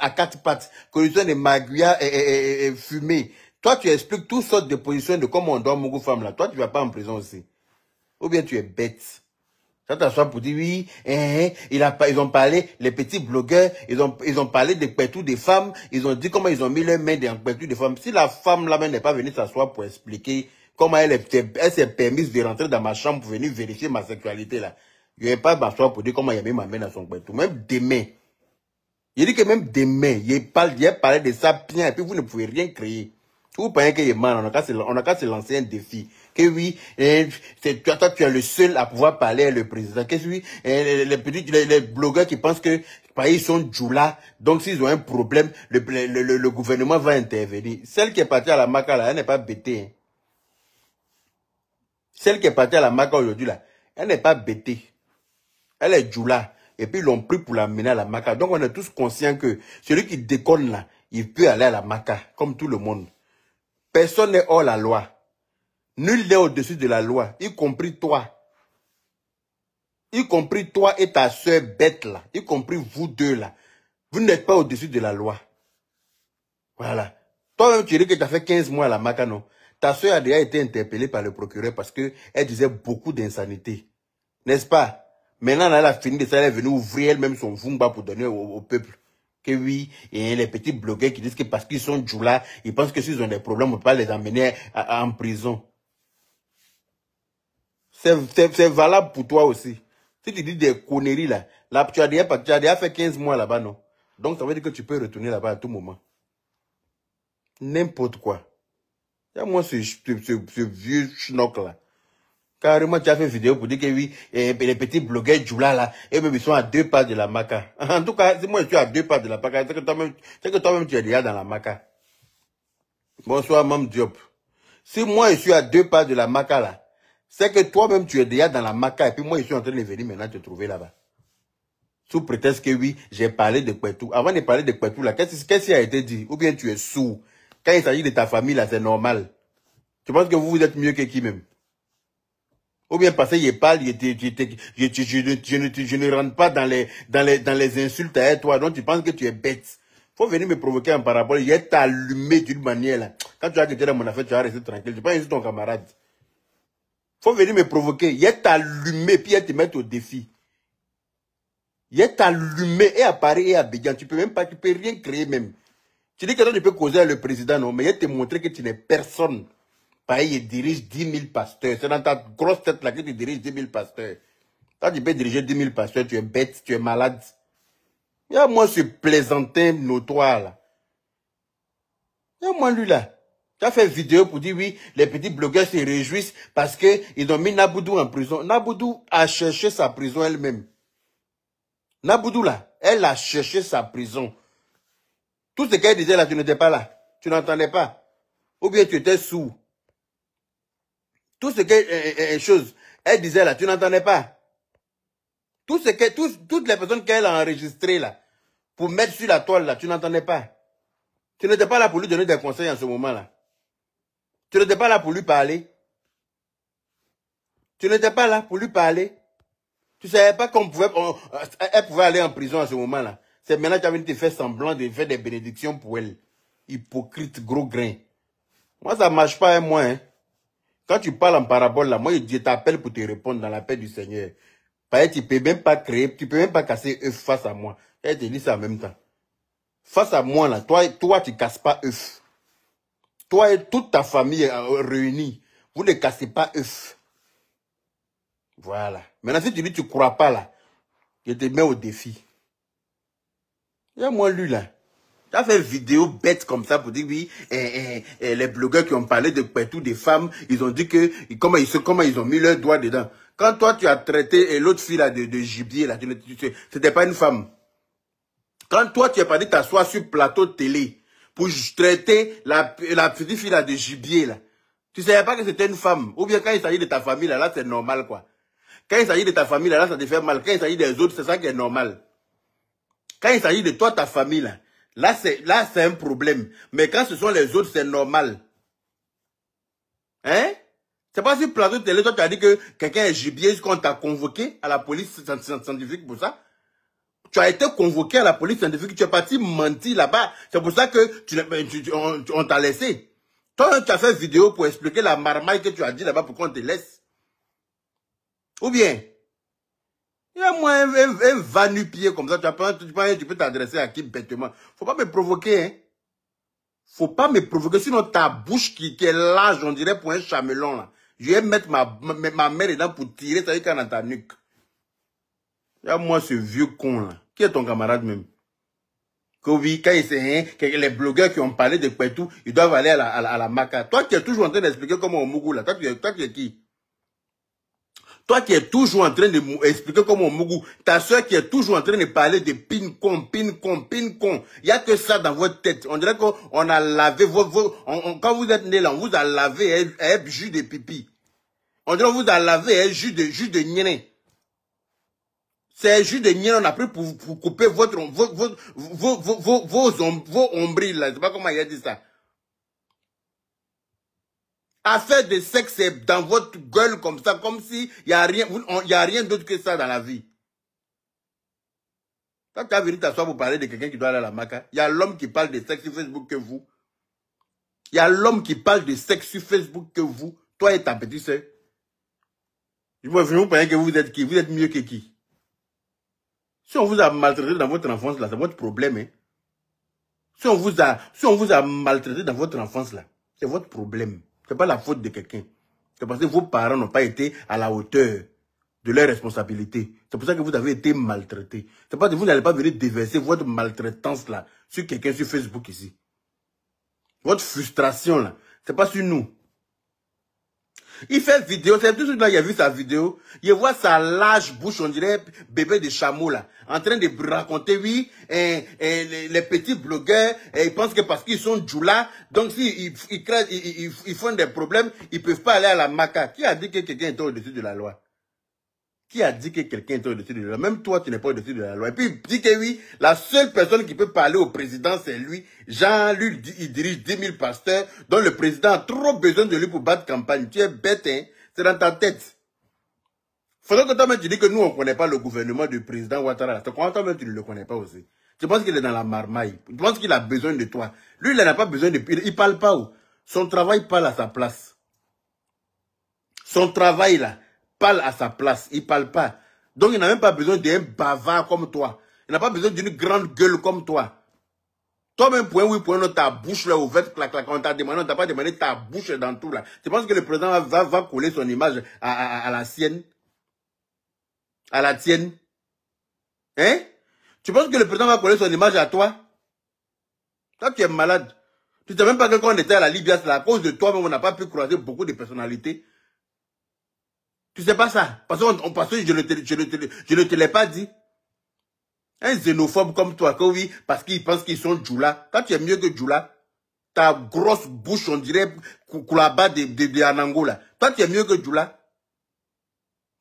à quatre pattes, collision de maguia et, et, et, et fumée. Toi, tu expliques toutes sortes de positions de comment on dort Mougou femme là. Toi, tu vas pas en prison aussi. Ou bien tu es bête. Ça t'assoit pour dire oui, hein, hein. ils ont parlé, les petits blogueurs, ils ont, ils ont parlé des pétous des femmes, ils ont dit comment ils ont mis leurs mains dans pétous des femmes. Si la femme là-même n'est pas venue s'asseoir pour expliquer comment elle, s'est permise de rentrer dans ma chambre pour venir vérifier ma sexualité là, je n'ai pas m'asseoir pour dire comment il a mis ma main dans son pétou. Même mains. Il dit que même demain, il parle, il parlé de ça bien, et puis vous ne pouvez rien créer. Vous pensez qu'il est mal, on a qu'à se, lancer un défi. Que oui, eh, toi, tu es le seul à pouvoir parler le président. Que oui, eh, les, les, blogueurs qui pensent que pays bah, sont djoula, donc s'ils ont un problème, le, gouvernement va intervenir. Celle qui est partie à la maca elle n'est pas bêtée. Hein. Celle qui est partie à la maca aujourd'hui là, elle n'est pas bêtée. Elle est joula. Et puis, l'ont pris pour l'amener à la Maca. Donc, on est tous conscients que celui qui déconne là, il peut aller à la Maca, comme tout le monde. Personne n'est hors la loi. Nul n'est au-dessus de la loi, y compris toi. Y compris toi et ta soeur bête là, y compris vous deux là. Vous n'êtes pas au-dessus de la loi. Voilà. Toi-même, tu dis que tu as fait 15 mois à la Maca, non Ta soeur a déjà été interpellée par le procureur parce qu'elle disait beaucoup d'insanité. N'est-ce pas Maintenant, elle a fini de ça, elle est venue ouvrir elle-même son Vumba pour donner au, peuple. Que oui, et les petits blogueurs qui disent que parce qu'ils sont là, ils pensent que s'ils ont des problèmes, on ne peut pas les emmener en prison. C'est valable pour toi aussi. Si tu dis des conneries là, tu, as déjà, fait 15 mois là-bas, non Donc ça veut dire que tu peux retourner là-bas à tout moment. N'importe quoi. moi ce, vieux schnock là. Carrément, tu as fait une vidéo pour dire que oui, eh, les petits blogueurs Djoula là, et même ils sont à deux pas de la maca. En tout cas, si moi je suis à deux pas de la maca, c'est que toi-même, que toi-même tu es déjà dans la maca. Bonsoir, Mme Diop. Si moi je suis à deux pas de la maca là, c'est que toi-même tu es déjà dans la maca, et puis moi je suis en train de venir maintenant te trouver là-bas. Sous prétexte que oui, j'ai parlé de Kwetou. Avant de parler de Kwetou là, qu'est-ce qui a été dit? Ou bien tu es sourd. Quand il s'agit de ta famille là, c'est normal. Tu penses que vous, vous êtes mieux que qui même? Ou bien parce que je parle, je, je, ne, rentre pas dans les, dans les, dans les insultes à toi, donc tu penses que tu es bête. Faut venir me provoquer en parabole, est t'allumer d'une manière là. Quand tu vas quitter dans mon affaire, tu vas rester tranquille, tu pas insulter ton camarade. Faut venir me provoquer, il est t'allumer, puis il te mettre au défi. est t'allumer et à Paris et à Bégan, tu peux même pas, tu peux rien créer même. Tu dis que toi, tu peux causer le président, non, mais je te montrer que tu n'es personne il dirige 10 000 pasteurs. C'est dans ta grosse tête là que tu diriges 10 000 pasteurs. Quand tu peux diriger 10 000 pasteurs, tu es bête, tu es malade. Il y a moi ce plaisantin notoire là. Il y a moi lui là. Tu as fait une vidéo pour dire oui, les petits blogueurs se réjouissent parce qu'ils ont mis Naboudou en prison. Naboudou a cherché sa prison elle-même. Naboudou là, elle a cherché sa prison. Tout ce qu'elle disait là, tu n'étais pas là. Tu n'entendais pas. Ou bien tu étais sous. Tout ce que euh, euh, euh, chose, elle disait là, tu n'entendais pas. Tout ce que, toutes les personnes qu'elle a enregistrées là, pour mettre sur la toile là, tu n'entendais pas. Tu n'étais pas là pour lui donner des conseils en ce moment là. Tu n'étais pas là pour lui parler. Tu n'étais pas là pour lui parler. Tu ne savais pas qu'on pouvait, elle pouvait aller en prison en ce moment-là. C'est maintenant que tu as venu te faire semblant de faire des bénédictions pour elle. Hypocrite, gros grain. Moi, ça marche pas, moi, hein. Quand tu parles en parabole, là, moi, je t'appelle pour te répondre dans la paix du Seigneur. Pareil, tu peux même pas créer, tu peux même pas casser œuf face à moi. Je te dis ça en même temps. Face à moi, là, toi, toi, tu casses pas œuf. Toi et toute ta famille euh, réunie, vous ne cassez pas œuf. Voilà. Maintenant, si tu dis tu ne crois pas, là, je te mets au défi. Il moi, lui, là. Tu as fait une vidéo bête comme ça pour dire oui, eh, eh, eh, les blogueurs qui ont parlé de partout des femmes, ils ont dit que comment ils, comment ils ont mis leurs doigts dedans. Quand toi tu as traité l'autre fille là de, gibier, là, c'était pas une femme. Quand toi tu es dit t'asseoir sur plateau télé pour traiter la, petite fille là de gibier là, tu savais pas que c'était une femme. Ou bien quand il s'agit de ta famille là, là c'est normal quoi. Quand il s'agit de ta famille là ça te fait mal. Quand il s'agit des autres, c'est ça qui est normal. Quand il s'agit de toi, ta famille là, Là, c'est là c'est un problème. Mais quand ce sont les autres, c'est normal. Hein C'est pas si plateau télé, toi, tu as dit que quelqu'un est gibier qu'on t'a convoqué à la police scientifique pour ça. Tu as été convoqué à la police scientifique, tu es parti mentir là-bas. C'est pour ça que tu, on, t'a laissé. Toi, tu as fait vidéo pour expliquer la marmaille que tu as dit là-bas, pour qu'on te laisse. Ou bien, il y a moi un, vanu pied comme ça. Tu, peux t'adresser à qui bêtement. Faut pas me provoquer. Hein. Faut pas me provoquer. Sinon, ta bouche qui, est large, on dirait pour un chamelon. Là. Je vais mettre ma, mère dedans pour tirer ta dans ta nuque. Il y a moi ce vieux con là. Qui est ton camarade même quand il hein, que les blogueurs qui ont parlé de tout, ils doivent aller à la, Maca. Toi qui es toujours en train d'expliquer comment on mougou là. Toi, tu es qui toi qui es toujours en train de m'expliquer comment on mougou. Ta soeur qui est toujours en train de parler de pincon, con pincon. con Il n'y a que ça dans votre tête. On dirait qu'on a lavé vos... vos quand vous êtes né là, on vous a lavé un, jus de pipi. On dirait qu'on vous a lavé un jus de, jus de un C'est jus de nien, on a pris pour, couper votre, vos, vos, vos, vos, vos, là. sais pas comment il a dit ça. Affaire de sexe, dans votre gueule comme ça, comme si il n'y a rien, rien d'autre que ça dans la vie. Quand tu as venu t'asseoir pour parler de quelqu'un qui doit aller à la maca, il y a l'homme qui parle de sexe sur Facebook que vous. Il y a l'homme qui parle de sexe sur Facebook que vous. Toi et ta petite soeur. Je me vous que vous êtes qui Vous êtes mieux que qui Si on vous a maltraité dans votre enfance, là, c'est votre problème. Hein. Si, on vous a, si on vous a maltraité dans votre enfance, là, c'est votre problème. Ce n'est pas la faute de quelqu'un. C'est parce que vos parents n'ont pas été à la hauteur de leurs responsabilités. C'est pour ça que vous avez été maltraités. C'est parce que vous n'allez pas venir déverser votre maltraitance là sur quelqu'un sur Facebook ici. Votre frustration là, c'est pas sur nous. Il fait vidéo, c'est tout là, il a vu sa vidéo. Il voit sa large bouche, on dirait bébé de chameau là, en train de raconter, oui, eh, eh, les, petits blogueurs, et eh, ils pensent que parce qu'ils sont djoula, donc s'ils ils, font des problèmes, ils ne peuvent pas aller à la maca. Qui a dit que quelqu'un est au-dessus de la loi qui a dit que quelqu'un est au-dessus de la loi Même toi, tu n'es pas au-dessus de la loi. Et puis, il dit que oui, la seule personne qui peut parler au président, c'est lui. Jean-Luc, il dirige 10 000 pasteurs, dont le président a trop besoin de lui pour battre campagne. Tu es bête, hein C'est dans ta tête. Faudrait que toi-même tu dis que nous, on ne connaît pas le gouvernement du président Ouattara. même tu ne le connais pas aussi. Tu penses qu'il est dans la marmaille. Tu penses qu'il a besoin de toi. Lui, il n'a pas besoin de... Il parle pas où Son travail parle à sa place. Son travail, là parle à sa place. Il parle pas. Donc, il n'a même pas besoin d'un bavard comme toi. Il n'a pas besoin d'une grande gueule comme toi. Toi-même, point oui, point non, ta bouche là ouverte, clac, clac, on t'a demandé, on t'a pas demandé ta bouche dans tout là. Tu penses que le président va, coller son image à, la sienne À la tienne Hein Tu penses que le président va coller son image à toi Toi, tu es malade. Tu sais même pas que quand on était à la Libye, c'est à cause de toi mais on n'a pas pu croiser beaucoup de personnalités. Tu sais pas ça. Parce, que on, parce que, je ne te, l'ai pas dit. Un xénophobe comme toi, oui, parce qu'il pense qu'ils sont Djoula. Toi, tu es mieux que Djoula, ta grosse bouche, on dirait là-bas de, de Anango, Toi, tu es mieux que Djoula.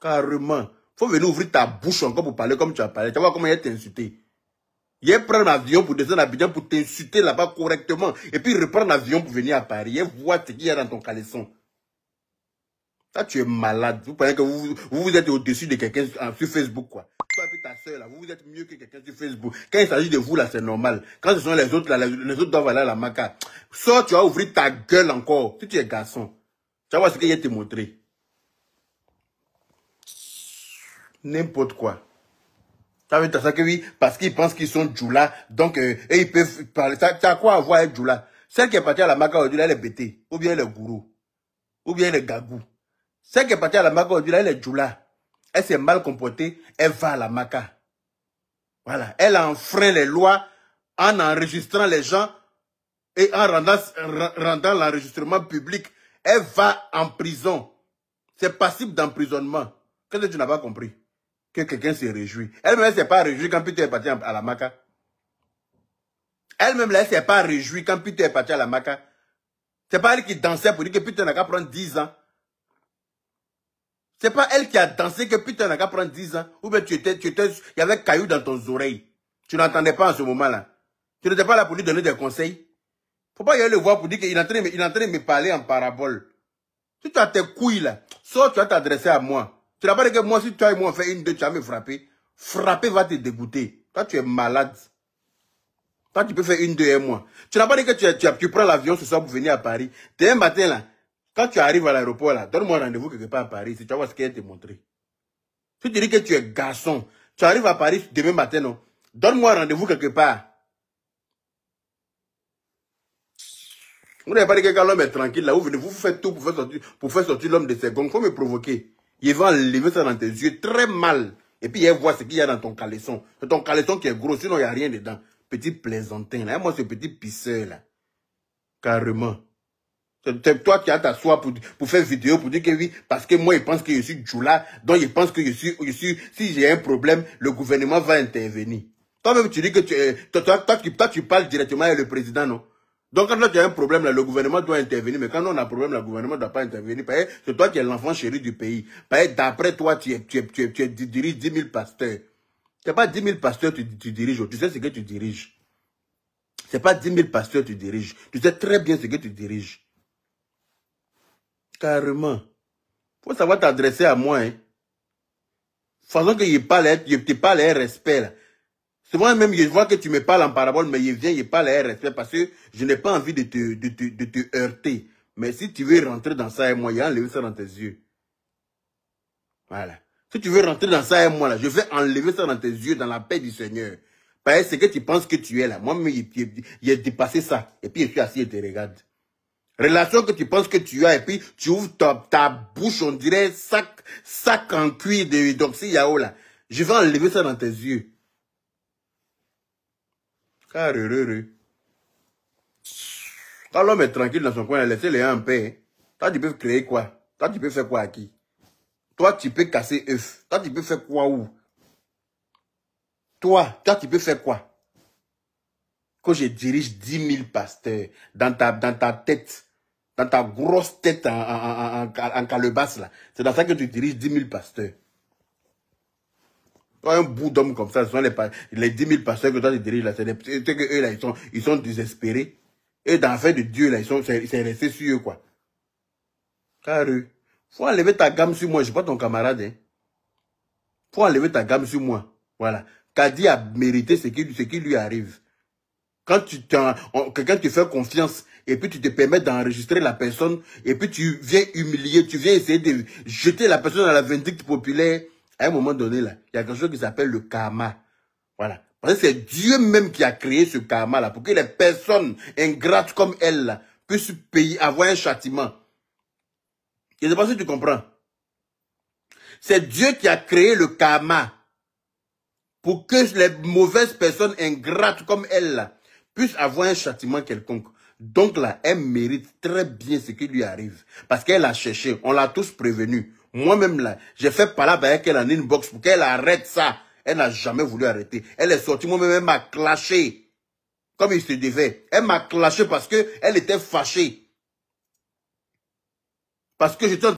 Carrément. Faut venir ouvrir ta bouche encore pour parler comme tu as parlé. Tu vois comment il t'a insulté. Il prend l'avion pour descendre à Abidjan pour t'insulter là-bas correctement. Et puis reprend l'avion pour venir à Paris. Il voit ce qu'il y a dans ton caleçon. Ça, tu es malade. Vous pensez que vous vous, êtes au-dessus de quelqu'un sur ah, Facebook, quoi. Toi et ta soeur, là, vous, vous êtes mieux que quelqu'un sur Facebook. Quand il s'agit de vous, là, c'est normal. Quand ce sont les autres, là, les, autres doivent aller à la maca. Sors, tu vas ouvrir ta gueule encore. Si tu es garçon, tu vas voir ce qu'il a te montrer. N'importe quoi. Ça veut ça que oui, parce qu'ils pensent qu'ils sont djoulas, donc euh, et ils peuvent parler. Ça, ça quoi à voir avec Djoula Celle qui est partie à la maca aujourd'hui, elle est bêtée. Ou bien elle est gourou. Ou bien elle est gagou. Celle qui est partie à la Maca aujourd'hui, elle est Djoula. Elle s'est mal comportée, elle va à la Maca. Voilà. Elle a enfreint les lois en enregistrant les gens et en rendant, l'enregistrement public. Elle va en prison. C'est passible d'emprisonnement. Qu'est-ce que tu n'as pas compris Que quelqu'un s'est réjoui. Elle-même, elle ne s'est pas réjouie quand Peter est parti à la Maca. Elle-même, elle ne s'est pas réjouie quand Peter est parti à la Maca. C'est pas elle qui dansait pour dire que Peter n'a qu'à prendre 10 ans. C'est pas elle qui a dansé que putain, n'a qu'à prendre 10 ans. Ou bien tu étais, tu étais, il y avait caillou dans ton oreille. Tu n'entendais pas en ce moment-là. Tu n'étais pas là pour lui donner des conseils. Faut pas y aller le voir pour dire qu'il est en train, de me parler en parabole. Si tu as tes couilles là, soit tu vas t'adresser à moi. Tu n'as pas dit que moi, si toi et moi on fait une, deux, tu vas me frapper. Frapper va te dégoûter. Toi, tu es malade. Toi, tu peux faire une, deux et moi. Tu n'as pas dit que tu, tu, prends l'avion ce soir pour venir à Paris. Dès un matin là, quand tu arrives à l'aéroport, là, donne-moi rendez-vous quelque part à Paris, si tu vas voir ce qu'elle te montré. Tu dis que tu es garçon. Tu arrives à Paris demain matin, non Donne-moi rendez-vous quelque part. Vous n'avez pas dit que l'homme est tranquille, là, vous faites tout pour faire sortir, l'homme de ses gonds. Faut me provoquer. Il va enlever ça dans tes yeux très mal. Et puis, il voit ce qu'il y a dans ton caleçon. C'est ton caleçon qui est gros, sinon il n'y a rien dedans. Petit plaisantin, là. moi, ce petit pisseur, là. Carrément. C'est toi qui as ta soie pour, faire vidéo, pour dire que oui, parce que moi, je pense que je suis Djoula, donc il pense que je suis, suis si j'ai un problème, le gouvernement va intervenir. Toi-même, tu dis que tu, toi, toi, tu, parles directement avec le président, non donc quand tu as un problème, là, le gouvernement doit intervenir. Mais quand on a un problème, le gouvernement ne doit pas intervenir. C'est toi qui es l'enfant chéri du pays. D'après toi, tu, es, tu, es, tu, diriges 10 000 pasteurs. Ce n'est pas 10 000 pasteurs que tu, tu diriges. Oh, tu sais ce que tu diriges. Ce n'est pas 10 000 pasteurs que tu diriges. Tu sais très bien ce que tu diriges. Carrément. Faut savoir t'adresser à moi. Hein. Façon que je parle, pas hein, te un respect. Là. Souvent même, je vois que tu me parles en parabole, mais je viens, je pas l'air respect parce que je n'ai pas envie de te, heurter. Mais si tu veux rentrer dans ça et moi, il y enlever ça dans tes yeux. Voilà. Si tu veux rentrer dans ça et moi, là, je vais enlever ça dans tes yeux, dans la paix du Seigneur. Parce que ce que tu penses que tu es là. Moi-même, j'ai dépassé ça. Et puis, je suis assis et te regarde. Relation que tu penses que tu as et puis tu ouvres ta, bouche, on dirait sac, sac en cuir de d'oxy yao là. Je vais enlever ça dans tes yeux. Car Quand l'homme est tranquille dans son coin, laissez-les en paix. Hein. Toi, tu peux créer quoi Toi, tu peux faire quoi à qui Toi, tu peux casser œuf. Toi, tu peux faire quoi où Toi, toi, tu peux faire quoi que je dirige 10 000 pasteurs dans ta, dans ta tête, dans ta grosse tête en, en, en, en calebasse, là. C'est dans ça que tu diriges 10 000 pasteurs. Toi, un bout d'homme comme ça, ce sont les, les 10 000 pasteurs que toi tu diriges, là. C'est que eux, là, ils sont, ils sont désespérés. Et dans la fin de Dieu, là, ils sont, c'est resté sur eux, quoi. Car eux, faut enlever ta gamme sur moi, je suis pas ton camarade, hein. Faut enlever ta gamme sur moi. Voilà. Kadi a mérité ce qui, ce qui lui arrive. Quand tu, te te fais confiance et puis tu te permets d'enregistrer la personne et puis tu viens humilier, tu viens essayer de jeter la personne dans la vindicte populaire, à un moment donné, là, il y a quelque chose qui s'appelle le karma. Voilà. Parce que c'est Dieu même qui a créé ce karma-là pour que les personnes ingrates comme elle puissent payer, avoir un châtiment. Je ne sais pas si tu comprends. C'est Dieu qui a créé le karma pour que les mauvaises personnes ingrates comme elle puisse avoir un châtiment quelconque. Donc là, elle mérite très bien ce qui lui arrive. Parce qu'elle a cherché, on l'a tous prévenu. Moi-même là, j'ai fait parler avec elle en inbox pour qu'elle arrête ça. Elle n'a jamais voulu arrêter. Elle est sortie, moi-même, elle m'a clashé. Comme il se devait. Elle m'a clashé parce que elle était fâchée. Parce que j'étais...